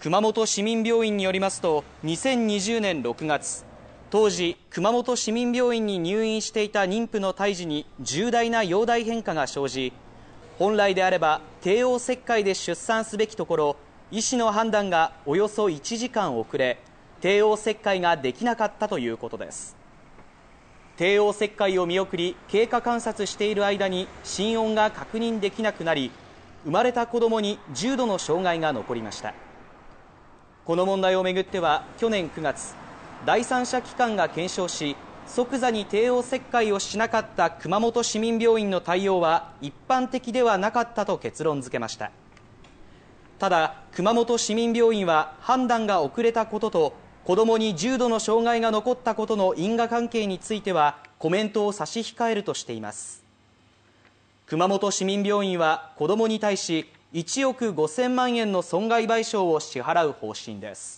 熊本市民病院によりますと2020年6月当時熊本市民病院に入院していた妊婦の胎児に重大な容体変化が生じ本来であれば帝王切開で出産すべきところ医師の判断がおよそ1時間遅れ帝王切開ができなかったということです帝王切開を見送り経過観察している間に心音が確認できなくなり生まれた子供に重度の障害が残りましたこの問題を巡っては去年9月、第三者機関が検証し、即座に帝王切開をしなかった熊本市民病院の対応は一般的ではなかったと結論付けましたただ熊本市民病院は判断が遅れたことと子供に重度の障害が残ったことの因果関係についてはコメントを差し控えるとしています熊本市民病院は子供に対し1億5000万円の損害賠償を支払う方針です。